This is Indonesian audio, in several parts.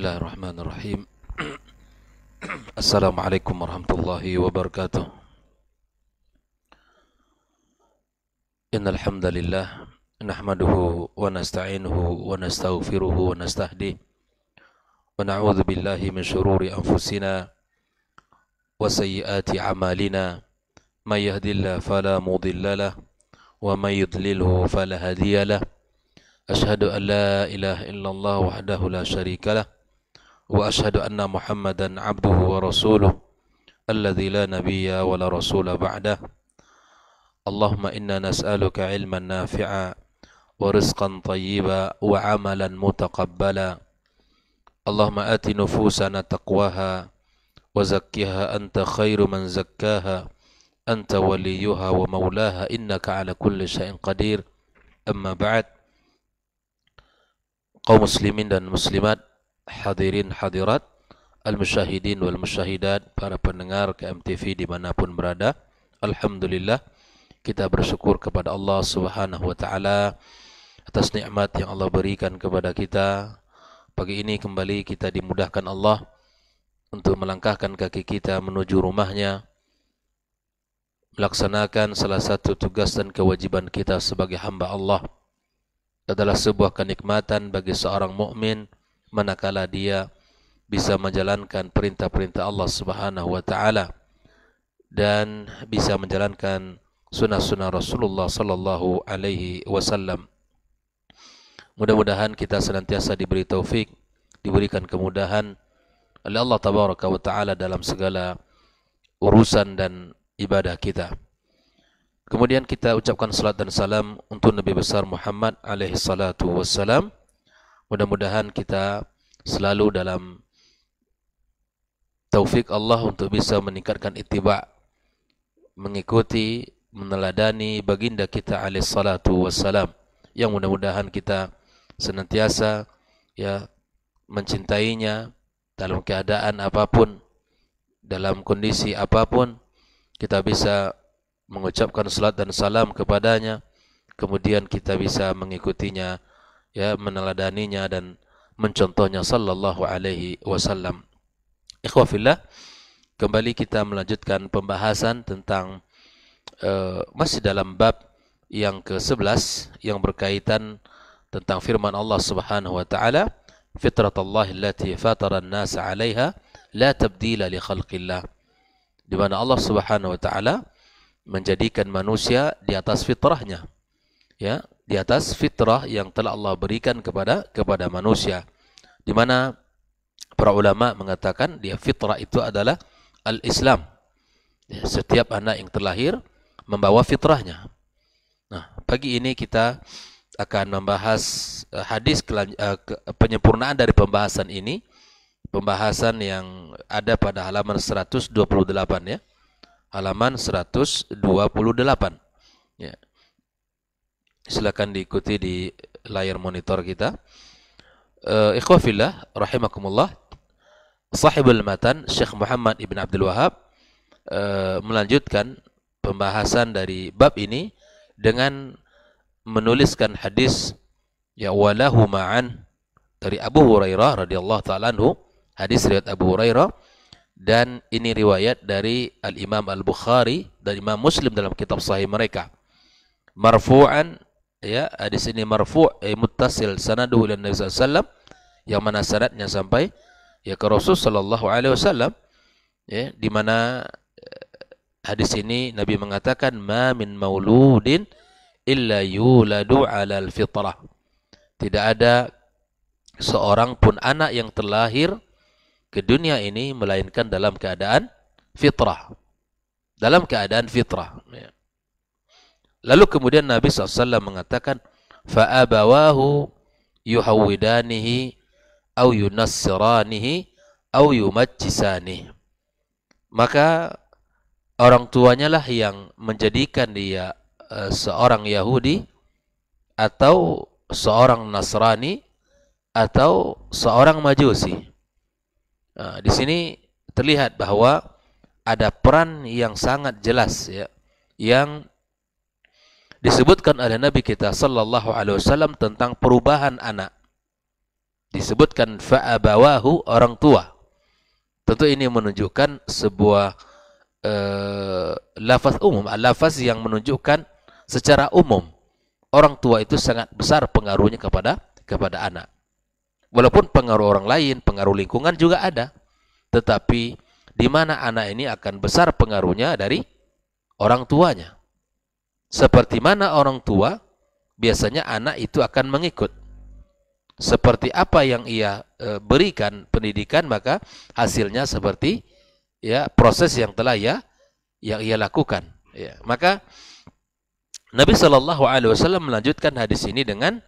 الله الرحمن الرحيم السلام عليكم ورحمة الله وبركاته إن الحمد لله نحمده ونستعينه ونستغفره ونستهديه ونعوذ بالله من شرور أنفسنا وسيئات أعمالنا من يهد الله فلا مضل له ومن يضلله فلا هادي له أشهد أن لا إله إلا الله وحده لا شريك له واشهد ان محمدا عبده ورسوله الذي لا نبي ولا رسول بعده اللهم انا نسالك علما نافعا ورزقا طيبا وعملا متقبلا اللهم ات نفوسنا تقواها وزكها انت خير من زكاها انت وليها ومولاها انك على كل شيء قدير اما بعد قوم مسلمين المسلمات hadirin hadirat Al-Mushahidin wal-Mushahidat Para pendengar KMTV dimanapun berada Alhamdulillah Kita bersyukur kepada Allah Subhanahu Wa Taala Atas nikmat yang Allah berikan kepada kita Pagi ini kembali kita dimudahkan Allah Untuk melangkahkan kaki kita menuju rumahnya Melaksanakan salah satu tugas dan kewajiban kita sebagai hamba Allah adalah sebuah kenikmatan bagi seorang mukmin. manakala dia bisa menjalankan perintah-perintah Allah Subhanahu wa taala dan bisa menjalankan sunnah-sunnah Rasulullah sallallahu alaihi wasallam. Mudah-mudahan kita senantiasa diberi taufik, diberikan kemudahan oleh Allah tabaraka wa taala dalam segala urusan dan ibadah kita. Kemudian kita ucapkan salat dan salam untuk Nabi besar Muhammad alaihi salatu wassalam Mudah-mudahan kita selalu dalam taufik Allah untuk bisa meningkatkan ittiba mengikuti meneladani baginda kita alaih salatu wassalam yang mudah-mudahan kita senantiasa ya mencintainya dalam keadaan apapun dalam kondisi apapun kita bisa mengucapkan salat dan salam kepadanya kemudian kita bisa mengikutinya ya meneladaninya dan mencontohnya sallallahu alaihi wasallam. Ikhwafillah, kembali kita melanjutkan pembahasan tentang uh, masih dalam bab yang ke-11 yang berkaitan tentang firman Allah Subhanahu wa taala fitratallahi allati fatara an-nas 'alaiha la tabdila li khalqillah di mana Allah Subhanahu wa taala menjadikan manusia di atas fitrahnya ya di atas fitrah yang telah Allah berikan kepada kepada manusia. Di mana para ulama mengatakan dia fitrah itu adalah al-Islam. Ya, setiap anak yang terlahir membawa fitrahnya. Nah, pagi ini kita akan membahas eh, hadis eh, penyempurnaan dari pembahasan ini. Pembahasan yang ada pada halaman 128 ya. Halaman 128. Ya silakan diikuti di layar monitor kita. Uh, ikhwafillah rahimakumullah. Sahibul Matan Syekh Muhammad Ibn Abdul Wahab uh, eh, melanjutkan pembahasan dari bab ini dengan menuliskan hadis ya walahu ma'an dari Abu Hurairah radhiyallahu taala anhu hadis riwayat Abu Hurairah dan ini riwayat dari Al Imam Al Bukhari dan Imam Muslim dalam kitab sahih mereka marfu'an ya hadis ini marfu' eh, muttasil sanaduhu ila Nabi sallallahu yang mana sanadnya sampai ya ke Rasul sallallahu alaihi wasallam ya di mana eh, hadis ini Nabi mengatakan ma min mauludin illa yuladu ala al tidak ada seorang pun anak yang terlahir ke dunia ini melainkan dalam keadaan fitrah dalam keadaan fitrah ya. Lalu kemudian Nabi SAW mengatakan, fa'abawahu يُحَوِّدَانِهِ أَوْ yunassiranihi أَوْ يُمَجِّسَانِهِ Maka orang tuanya lah yang menjadikan dia eh, seorang Yahudi atau seorang Nasrani atau seorang Majusi. Nah, di sini terlihat bahwa ada peran yang sangat jelas ya yang disebutkan oleh Nabi kita sallallahu alaihi wasallam tentang perubahan anak. Disebutkan fa'abawahu orang tua. Tentu ini menunjukkan sebuah eh, lafaz umum, lafaz yang menunjukkan secara umum orang tua itu sangat besar pengaruhnya kepada kepada anak. Walaupun pengaruh orang lain, pengaruh lingkungan juga ada. Tetapi di mana anak ini akan besar pengaruhnya dari orang tuanya. Seperti mana orang tua, biasanya anak itu akan mengikut. Seperti apa yang ia e, berikan pendidikan, maka hasilnya seperti ya proses yang telah ia yang ia lakukan. Ya, maka Nabi Shallallahu Alaihi Wasallam melanjutkan hadis ini dengan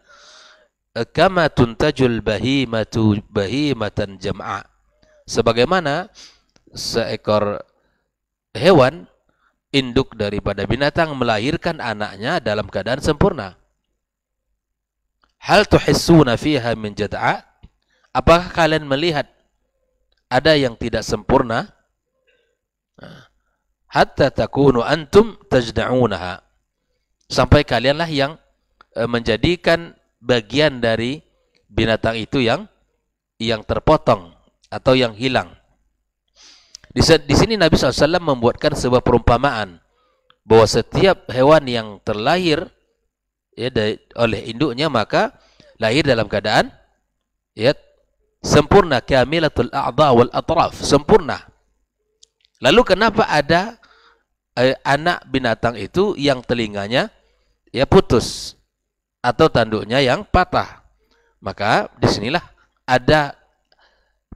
e, kama tuntajul bahimatu bahimatan jam'a sebagaimana seekor hewan induk daripada binatang melahirkan anaknya dalam keadaan sempurna. Hal tuhissuna fiha min Apakah kalian melihat ada yang tidak sempurna? Hatta takunu antum tajda'unaha. Sampai kalianlah yang eh, menjadikan bagian dari binatang itu yang yang terpotong atau yang hilang. Di, di sini Nabi SAW membuatkan sebuah perumpamaan bahwa setiap hewan yang terlahir ya dari, oleh induknya maka lahir dalam keadaan ya sempurna kamilatul a'dha wal atraf sempurna lalu kenapa ada eh, anak binatang itu yang telinganya ya putus atau tanduknya yang patah maka disinilah ada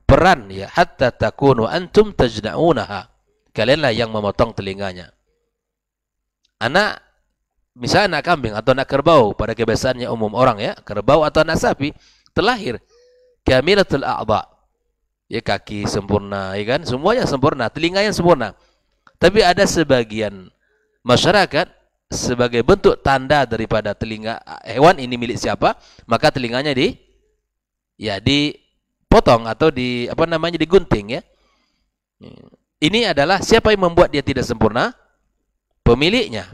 peran ya hatta takunu antum tajna'unaha. Kalianlah yang memotong telinganya. Anak misalnya anak kambing atau anak kerbau pada kebiasaannya umum orang ya, kerbau atau anak sapi terlahir kamilatul a'dha. Ya kaki sempurna, ya kan? Semuanya sempurna, telinga yang sempurna. Tapi ada sebagian masyarakat sebagai bentuk tanda daripada telinga eh, hewan ini milik siapa, maka telinganya di ya di dipotong atau di apa namanya digunting ya. Ini adalah siapa yang membuat dia tidak sempurna? Pemiliknya.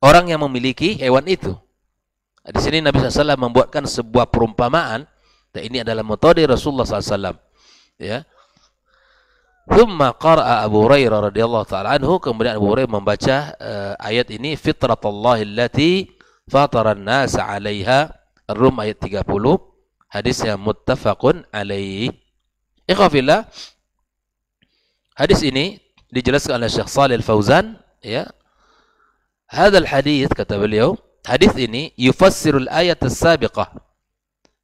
Orang yang memiliki hewan itu. Di sini Nabi SAW membuatkan sebuah perumpamaan. Dan ini adalah metode Rasulullah SAW. Ya. Thumma qara'a Abu Hurairah radhiyallahu taala anhu kemudian Abu Hurairah membaca uh, ayat ini fitratullahillati fatarannasa fataran 'alaiha rum ayat 30 Hadis yang muttafaqun alaihi. ikhafillah Hadis ini dijelaskan oleh Syekh Shalih Fauzan ya. Hadal hadis kata beliau, hadis ini yufassirul ayat as-sabiqah.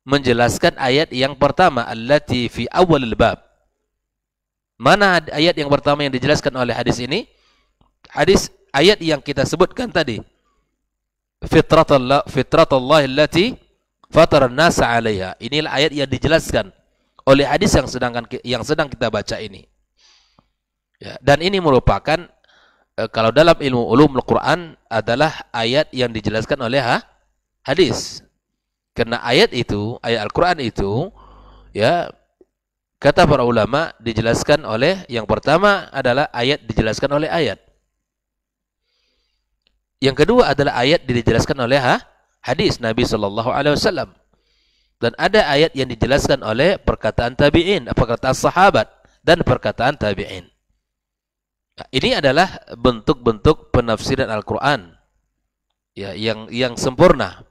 Menjelaskan ayat yang pertama allati fi awal bab. Mana ayat yang pertama yang dijelaskan oleh hadis ini? Hadis ayat yang kita sebutkan tadi. Fitratullah fitratullah allati fataran nasa 'alaiha. Inilah ayat yang dijelaskan oleh hadis yang sedangkan yang sedang kita baca ini. Ya, dan ini merupakan e, kalau dalam ilmu al Quran adalah ayat yang dijelaskan oleh ha, hadis. Karena ayat itu, ayat Al-Qur'an itu ya kata para ulama dijelaskan oleh yang pertama adalah ayat dijelaskan oleh ayat. Yang kedua adalah ayat dijelaskan oleh ha, hadis Nabi Shallallahu Alaihi Wasallam. Dan ada ayat yang dijelaskan oleh perkataan tabiin, perkataan sahabat dan perkataan tabiin. Nah, ini adalah bentuk-bentuk penafsiran Al-Quran ya, yang yang sempurna.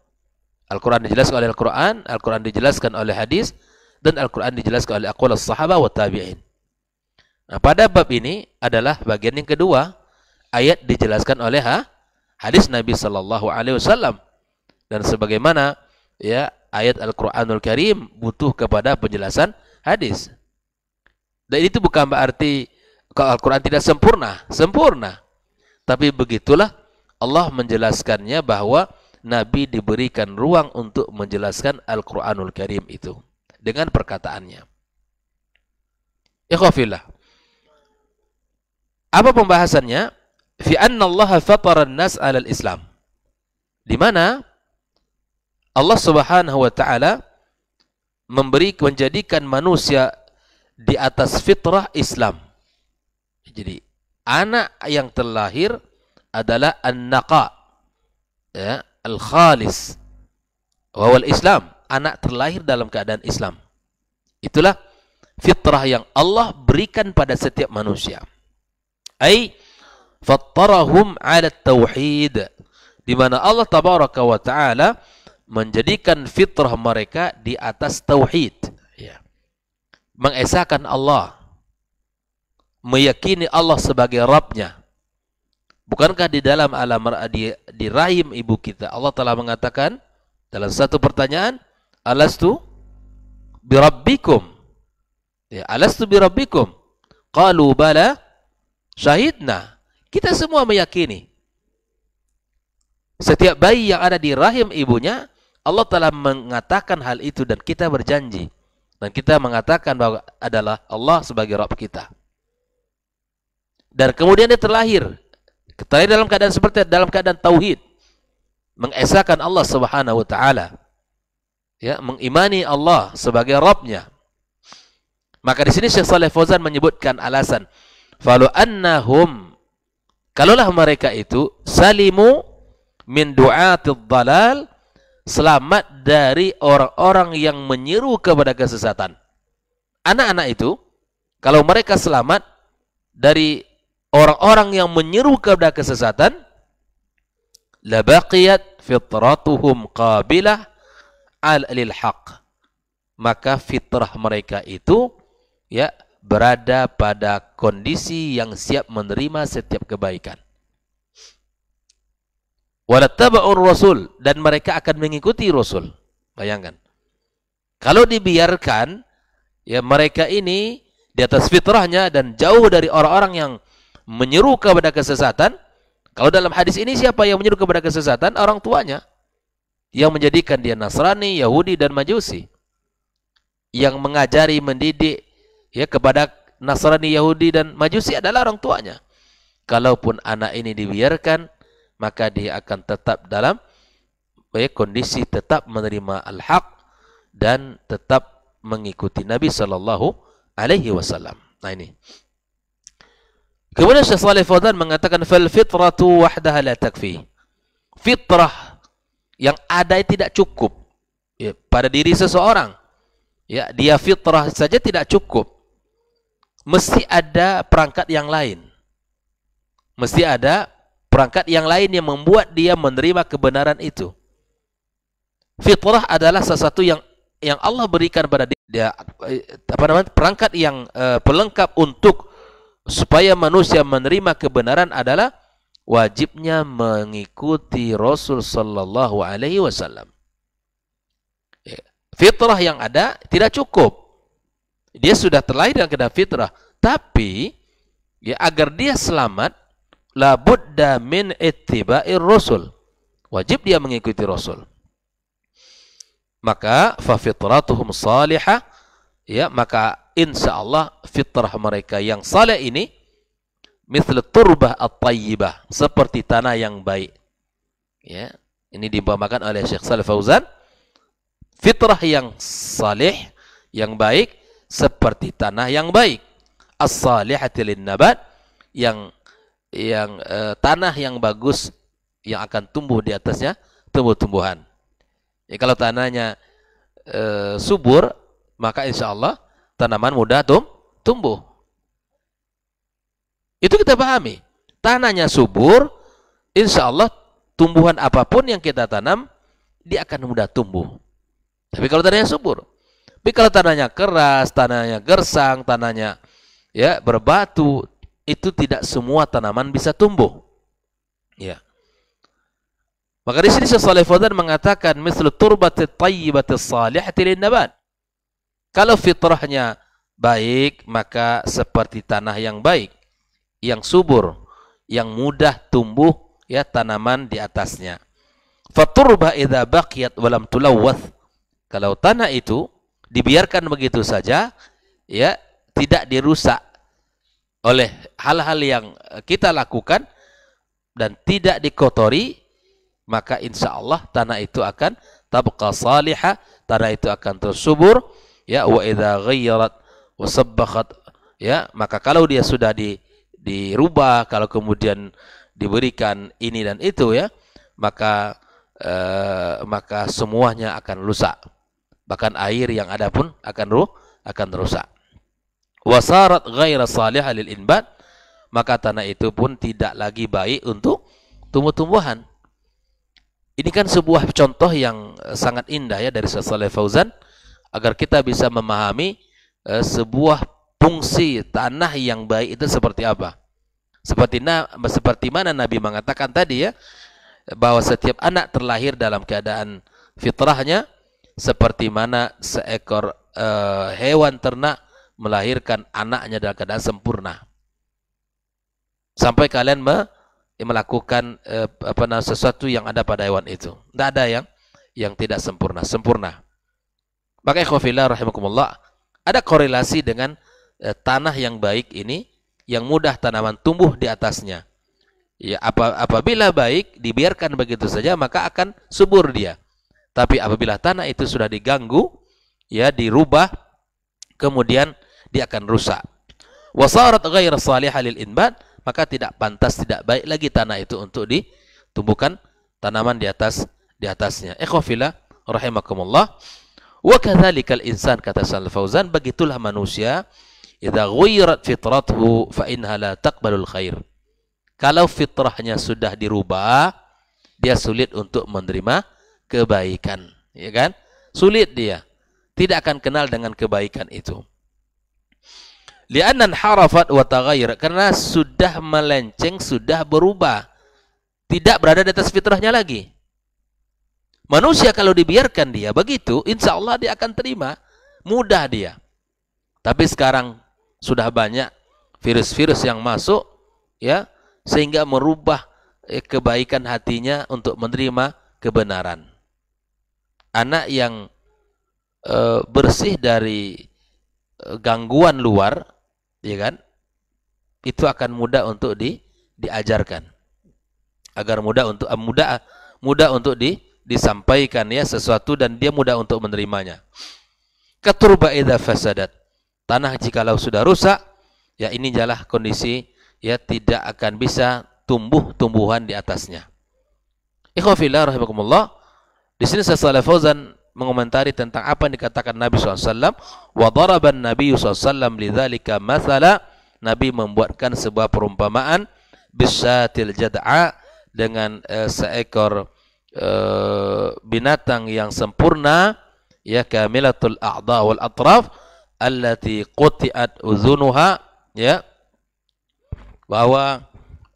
Al-Quran dijelaskan oleh Al-Quran, Al-Quran dijelaskan oleh hadis, dan Al-Quran dijelaskan oleh akwal sahabat wa tabi'in. Nah, pada bab ini adalah bagian yang kedua, ayat dijelaskan oleh ha? hadis Nabi Shallallahu Alaihi Wasallam dan sebagaimana ya ayat Al-Qur'anul Karim butuh kepada penjelasan hadis. Dan itu bukan berarti kalau Al-Qur'an tidak sempurna, sempurna. Tapi begitulah Allah menjelaskannya bahwa Nabi diberikan ruang untuk menjelaskan Al-Qur'anul Karim itu dengan perkataannya. Ikhwafillah. Apa pembahasannya? Fi anna Allah fatara nas al Islam. Di mana Allah Subhanahu wa taala memberi menjadikan manusia di atas fitrah Islam. Jadi anak yang terlahir adalah an-naqa ya, al-khalis wawal Islam, anak terlahir dalam keadaan Islam. Itulah fitrah yang Allah berikan pada setiap manusia. Ai fattarahum 'ala tauhid di mana Allah tabaraka wa taala menjadikan fitrah mereka di atas tauhid ya. mengesahkan Allah meyakini Allah sebagai Rabbnya bukankah di dalam alam di, di rahim ibu kita Allah telah mengatakan dalam satu pertanyaan alastu birabbikum ya alastu birabbikum qalu bala syahidna kita semua meyakini setiap bayi yang ada di rahim ibunya Allah telah mengatakan hal itu dan kita berjanji dan kita mengatakan bahwa adalah Allah sebagai Rabb kita. Dan kemudian dia terlahir, terlahir dalam keadaan seperti dalam keadaan tauhid, mengesahkan Allah Subhanahu wa taala. Ya, mengimani Allah sebagai Rabbnya. Maka di sini Syekh Saleh Fauzan menyebutkan alasan, "Falu annahum" Kalaulah mereka itu salimu min du'atil dalal selamat dari orang-orang yang menyeru kepada kesesatan. Anak-anak itu, kalau mereka selamat dari orang-orang yang menyeru kepada kesesatan, labaqiyat fitratuhum qabilah alil haq. Maka fitrah mereka itu ya berada pada kondisi yang siap menerima setiap kebaikan. Walatabaur rasul dan mereka akan mengikuti rasul. Bayangkan. Kalau dibiarkan ya mereka ini di atas fitrahnya dan jauh dari orang-orang yang menyeru kepada kesesatan. Kalau dalam hadis ini siapa yang menyeru kepada kesesatan? Orang tuanya yang menjadikan dia Nasrani, Yahudi dan Majusi. Yang mengajari, mendidik ya kepada Nasrani, Yahudi dan Majusi adalah orang tuanya. Kalaupun anak ini dibiarkan, maka dia akan tetap dalam eh, kondisi tetap menerima al-haq dan tetap mengikuti Nabi Shallallahu alaihi wasallam. Nah ini. Kemudian Syekh Saleh Fawzan mengatakan fal fitratu wahdaha la takfi. Fitrah yang ada tidak cukup ya, pada diri seseorang. Ya, dia fitrah saja tidak cukup. Mesti ada perangkat yang lain. Mesti ada perangkat yang lain yang membuat dia menerima kebenaran itu. Fitrah adalah sesuatu yang yang Allah berikan pada dia eh, apa namanya perangkat yang uh, pelengkap untuk supaya manusia menerima kebenaran adalah wajibnya mengikuti Rasul sallallahu alaihi wasallam. Ya. Fitrah yang ada tidak cukup. Dia sudah terlahir dengan fitrah, tapi ya agar dia selamat la budda min ittiba'ir rasul. Wajib dia mengikuti rasul. Maka fa fitratuhum salihah ya maka insya Allah fitrah mereka yang saleh ini misal turbah at-tayyibah seperti tanah yang baik. Ya, ini dibawakan oleh Syekh Salih Fauzan. Fitrah yang saleh, yang baik seperti tanah yang baik. As-salihati nabat yang yang eh, tanah yang bagus yang akan tumbuh di atasnya tumbuh-tumbuhan. Ya, kalau tanahnya eh, subur, maka insya Allah tanaman mudah tum tumbuh. Itu kita pahami. Tanahnya subur, insya Allah tumbuhan apapun yang kita tanam, dia akan mudah tumbuh. Tapi kalau tanahnya subur, tapi kalau tanahnya keras, tanahnya gersang, tanahnya ya berbatu, itu tidak semua tanaman bisa tumbuh. Ya. Maka di sini Syaikh Fadhan mengatakan mislu turbati tayyibati salihati nabat. Kalau fitrahnya baik, maka seperti tanah yang baik, yang subur, yang mudah tumbuh ya tanaman di atasnya. Faturba idza baqiyat walam tulawwath. Kalau tanah itu dibiarkan begitu saja, ya, tidak dirusak, oleh hal-hal yang eh, kita lakukan dan tidak dikotori maka insya Allah tanah itu akan tabqa salihah tanah itu akan tersubur ya wa idza ghayyarat wasabbahat ya maka kalau dia sudah di dirubah kalau kemudian diberikan ini dan itu ya maka eh, maka semuanya akan rusak bahkan air yang ada pun akan ruh akan rusak wasarat ghaira salihah lil inbat maka tanah itu pun tidak lagi baik untuk tumbuh-tumbuhan ini kan sebuah contoh yang eh, sangat indah ya dari Syaikh Fauzan agar kita bisa memahami eh, sebuah fungsi tanah yang baik itu seperti apa seperti na, seperti mana Nabi mengatakan tadi ya bahwa setiap anak terlahir dalam keadaan fitrahnya seperti mana seekor uh, hewan ternak melahirkan anaknya dalam keadaan sempurna. Sampai kalian me eh, melakukan eh, apa nah, sesuatu yang ada pada hewan itu. Tidak ada yang yang tidak sempurna, sempurna. Maka ikhwafillah rahimakumullah, ada korelasi dengan eh, tanah yang baik ini yang mudah tanaman tumbuh di atasnya. Ya, apa, apabila baik dibiarkan begitu saja maka akan subur dia. Tapi apabila tanah itu sudah diganggu, ya dirubah, kemudian dia akan rusak. Wasarat lil inbat, maka tidak pantas, tidak baik lagi tanah itu untuk ditumbuhkan tanaman di atas di atasnya. Ekhofila rahimakumullah. Wa insan kata Syaikh Fauzan, begitulah manusia idza ghayrat fitrathu fa inha la taqbalul khair. Kalau fitrahnya sudah dirubah, dia sulit untuk menerima kebaikan, ya kan? Sulit dia. Tidak akan kenal dengan kebaikan itu. Li'annan harafat wa karena sudah melenceng, sudah berubah. Tidak berada di atas fitrahnya lagi. Manusia kalau dibiarkan dia begitu, insya Allah dia akan terima. Mudah dia. Tapi sekarang sudah banyak virus-virus yang masuk, ya, sehingga merubah eh, kebaikan hatinya untuk menerima kebenaran. Anak yang e, bersih dari eh, gangguan luar ya kan? Itu akan mudah untuk di diajarkan. Agar mudah untuk eh, mudah mudah untuk di disampaikan ya sesuatu dan dia mudah untuk menerimanya. Keturba idza fasadat. Tanah jikalau sudah rusak, ya ini jalah kondisi ya tidak akan bisa tumbuh tumbuhan di atasnya. Ikhwafillah rahimakumullah. Di sini saya mengomentari tentang apa yang dikatakan Nabi SAW wa daraban Nabi SAW lidzalika mathala Nabi membuatkan sebuah perumpamaan bisatil jad'a dengan eh, seekor eh, binatang yang sempurna ya kamilatul a'dha wal atraf allati quti'at uzunuha ya bahwa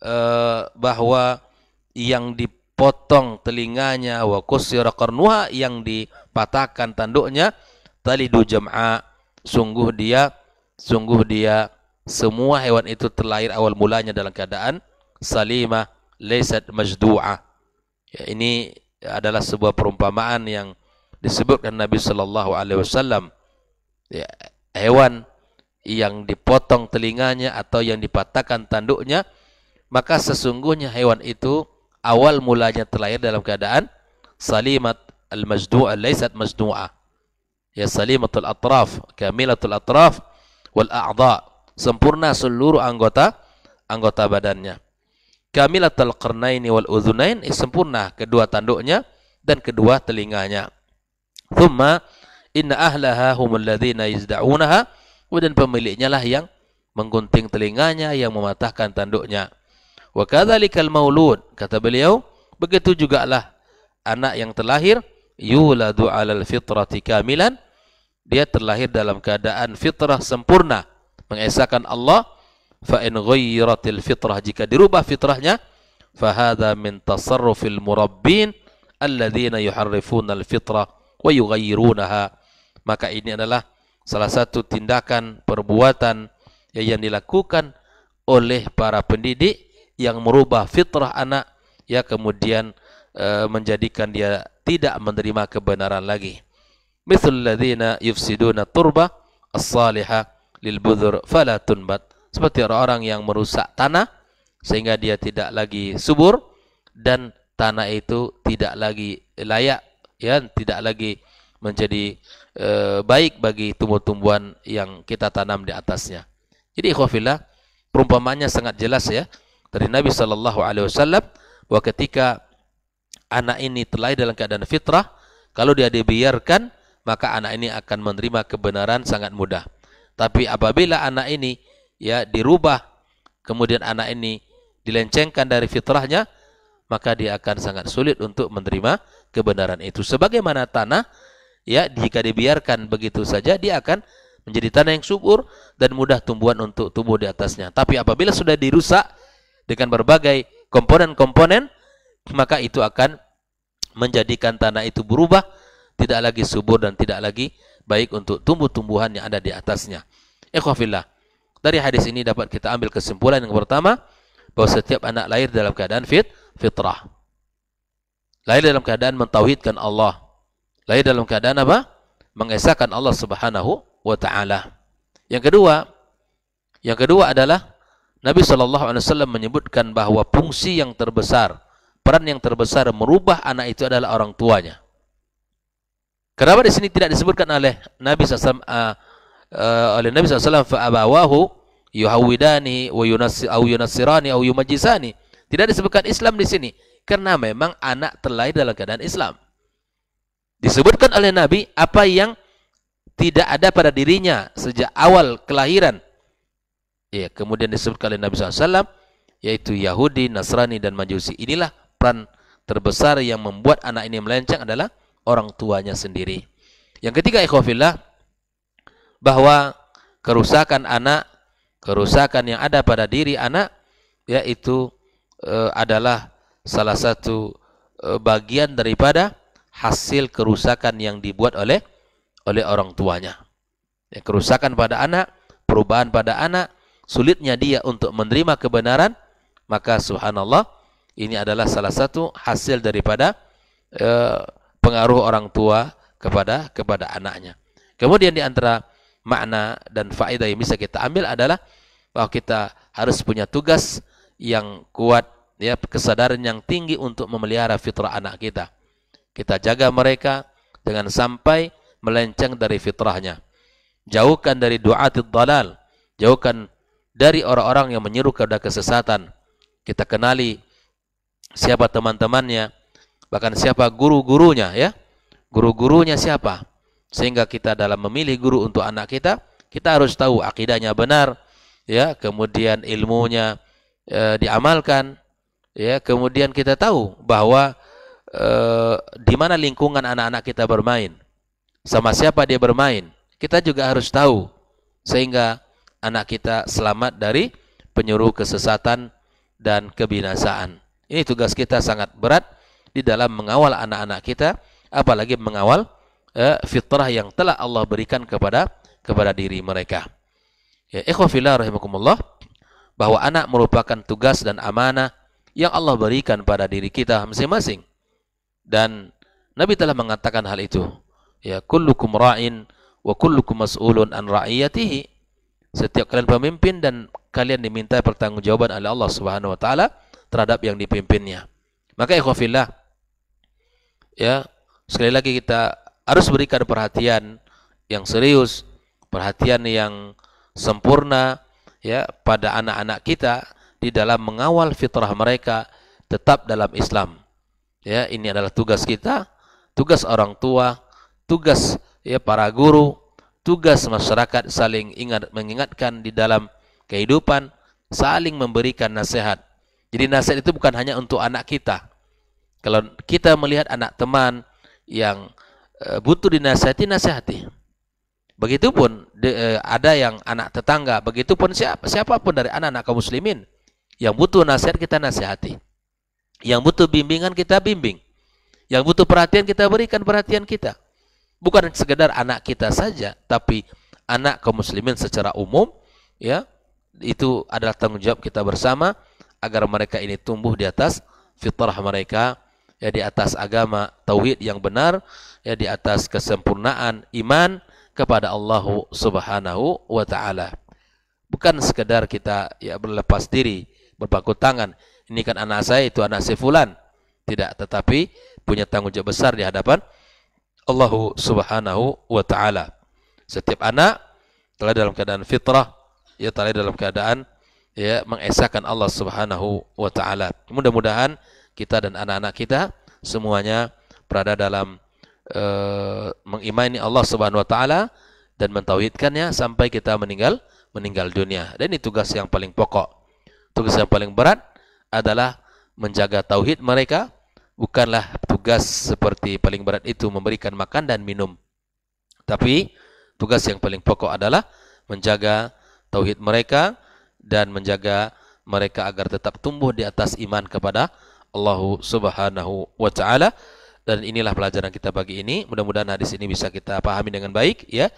eh, bahwa yang dipotong telinganya wa kusira qarnuha yang di patahkan tanduknya talidu jam'a sungguh dia sungguh dia semua hewan itu terlahir awal mulanya dalam keadaan salimah leset majdu'a ya, ini adalah sebuah perumpamaan yang disebutkan Nabi Shallallahu alaihi wasallam ya, hewan yang dipotong telinganya atau yang dipatahkan tanduknya maka sesungguhnya hewan itu awal mulanya terlahir dalam keadaan salimat المجدوعة ليست مجدوعة هي سليمة الأطراف كاملة الأطراف والأعضاء sempurna seluruh anggota anggota badannya kamilatul qarnaini wal udhunain sempurna kedua tanduknya dan kedua telinganya thumma inna ahlaha humul ladzina yazda'unaha kemudian pemiliknya lah yang menggunting telinganya yang mematahkan tanduknya wa kadzalikal maulud kata beliau begitu juga lah anak yang terlahir yuladu alal fitrati kamilan dia terlahir dalam keadaan fitrah sempurna mengesahkan Allah fa in ghayratil fitrah jika dirubah fitrahnya fa hadza min tasarrufil murabbin alladziina yuharrifuna al fitrah wa yughayyirunaha maka ini adalah salah satu tindakan perbuatan yang dilakukan oleh para pendidik yang merubah fitrah anak ya kemudian Eh, menjadikan dia tidak menerima kebenaran lagi. Misal ladzina yufsiduna turba as-salihah lil budhur fala tunbat. Seperti orang-orang yang merusak tanah sehingga dia tidak lagi subur dan tanah itu tidak lagi layak ya tidak lagi menjadi e, baik bagi tumbuh-tumbuhan yang kita tanam di atasnya. Jadi ikhwafillah perumpamannya sangat jelas ya dari Nabi Shallallahu alaihi wasallam bahwa ketika anak ini telah dalam keadaan fitrah, kalau dia dibiarkan, maka anak ini akan menerima kebenaran sangat mudah. Tapi apabila anak ini ya dirubah, kemudian anak ini dilencengkan dari fitrahnya, maka dia akan sangat sulit untuk menerima kebenaran itu. Sebagaimana tanah, ya jika dibiarkan begitu saja, dia akan menjadi tanah yang subur dan mudah tumbuhan untuk tumbuh di atasnya. Tapi apabila sudah dirusak dengan berbagai komponen-komponen, maka itu akan menjadikan tanah itu berubah, tidak lagi subur dan tidak lagi baik untuk tumbuh-tumbuhan yang ada di atasnya. Ikhwafillah. Dari hadis ini dapat kita ambil kesimpulan yang pertama, bahwa setiap anak lahir dalam keadaan fit, fitrah. Lahir dalam keadaan mentauhidkan Allah. Lahir dalam keadaan apa? Mengesahkan Allah Subhanahu wa taala. Yang kedua, yang kedua adalah Nabi saw menyebutkan bahwa fungsi yang terbesar peran yang terbesar merubah anak itu adalah orang tuanya. Kenapa di sini tidak disebutkan oleh Nabi SAW uh, uh, oleh Nabi SAW fa'abawahu yuhawidani wa yunassi au yunassirani au yumajisani. Tidak disebutkan Islam di sini karena memang anak terlahir dalam keadaan Islam. Disebutkan oleh Nabi apa yang tidak ada pada dirinya sejak awal kelahiran. Ya, kemudian disebutkan oleh Nabi SAW, yaitu Yahudi, Nasrani, dan Majusi. Inilah peran terbesar yang membuat anak ini melenceng adalah orang tuanya sendiri. Yang ketiga ikhwafillah bahwa kerusakan anak, kerusakan yang ada pada diri anak yaitu e, adalah salah satu e, bagian daripada hasil kerusakan yang dibuat oleh oleh orang tuanya. Ya, kerusakan pada anak, perubahan pada anak, sulitnya dia untuk menerima kebenaran, maka subhanallah ini adalah salah satu hasil daripada e, pengaruh orang tua kepada kepada anaknya. Kemudian di antara makna dan faedah yang bisa kita ambil adalah bahwa kita harus punya tugas yang kuat ya kesadaran yang tinggi untuk memelihara fitrah anak kita. Kita jaga mereka dengan sampai melenceng dari fitrahnya. Jauhkan dari du'atid dalal, jauhkan dari orang-orang yang menyeru kepada kesesatan. Kita kenali siapa teman-temannya, bahkan siapa guru-gurunya ya. Guru-gurunya siapa? Sehingga kita dalam memilih guru untuk anak kita, kita harus tahu akidahnya benar ya, kemudian ilmunya e, diamalkan ya, kemudian kita tahu bahwa e, di mana lingkungan anak-anak kita bermain. Sama siapa dia bermain? Kita juga harus tahu sehingga anak kita selamat dari penyuruh kesesatan dan kebinasaan. Ini tugas kita sangat berat di dalam mengawal anak-anak kita, apalagi mengawal eh, fitrah yang telah Allah berikan kepada kepada diri mereka. Ya, ikhwafillah rahimakumullah bahwa anak merupakan tugas dan amanah yang Allah berikan pada diri kita masing-masing. Dan Nabi telah mengatakan hal itu. Ya, kullukum ra'in wa kullukum mas'ulun an ra'iyatihi. Setiap kalian pemimpin dan kalian diminta pertanggungjawaban oleh Allah Subhanahu wa taala terhadap yang dipimpinnya. Maka ikhwafillah ya, sekali lagi kita harus berikan perhatian yang serius, perhatian yang sempurna ya pada anak-anak kita di dalam mengawal fitrah mereka tetap dalam Islam. Ya, ini adalah tugas kita, tugas orang tua, tugas ya para guru, tugas masyarakat saling ingat mengingatkan di dalam kehidupan, saling memberikan nasihat. Jadi nasihat itu bukan hanya untuk anak kita. Kalau kita melihat anak teman yang eh, butuh dinasihati, nasihati. Begitupun eh, ada yang anak tetangga, begitupun siapa siapapun dari anak-anak kaum muslimin yang butuh nasihat kita nasihati. Yang butuh bimbingan kita bimbing. Yang butuh perhatian kita berikan perhatian kita. Bukan sekedar anak kita saja, tapi anak kaum muslimin secara umum ya itu adalah tanggung jawab kita bersama agar mereka ini tumbuh di atas fitrah mereka ya di atas agama tauhid yang benar ya di atas kesempurnaan iman kepada Allah Subhanahu wa taala. Bukan sekedar kita ya berlepas diri, berpaku tangan. Ini kan anak saya, itu anak si fulan. Tidak, tetapi punya tanggung jawab besar di hadapan Allah Subhanahu wa taala. Setiap anak telah dalam keadaan fitrah, ya telah dalam keadaan ya mengesahkan Allah Subhanahu wa taala. Mudah-mudahan kita dan anak-anak kita semuanya berada dalam e, mengimani Allah Subhanahu wa taala dan mentauhidkannya sampai kita meninggal meninggal dunia. Dan ini tugas yang paling pokok. Tugas yang paling berat adalah menjaga tauhid mereka, bukanlah tugas seperti paling berat itu memberikan makan dan minum. Tapi tugas yang paling pokok adalah menjaga tauhid mereka dan menjaga mereka agar tetap tumbuh di atas iman kepada Allah Subhanahu wa taala. Dan inilah pelajaran kita pagi ini. Mudah-mudahan hadis ini bisa kita pahami dengan baik ya.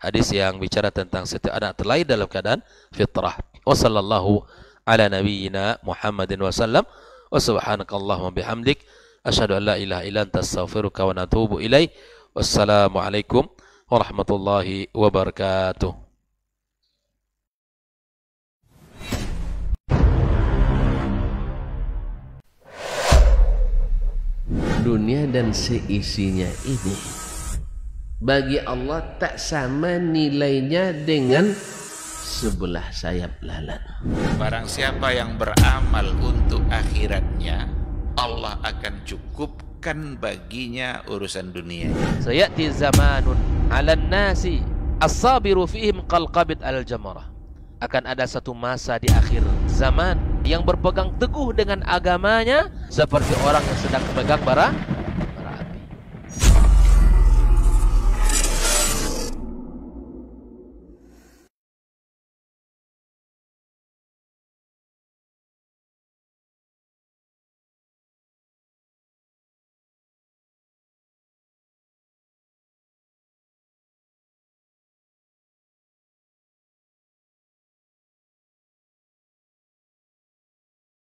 Hadis yang bicara tentang setiap anak terlahir dalam keadaan fitrah. Wassallallahu ala nabiyyina Muhammadin wasallam. Wa subhanakallahumma bihamdik asyhadu an la ilaha illa anta astaghfiruka wa natubu ilaik. Wassalamualaikum warahmatullahi wabarakatuh. dunia dan seisinya ini bagi Allah tak sama nilainya dengan sebelah sayap lalat. Barang siapa yang beramal untuk akhiratnya, Allah akan cukupkan baginya urusan dunia. Sayati zamanun 'alan nasi as-sabiru fihim qalqabit al-jamarah akan ada satu masa di akhir zaman yang berpegang teguh dengan agamanya seperti orang yang sedang memegang barang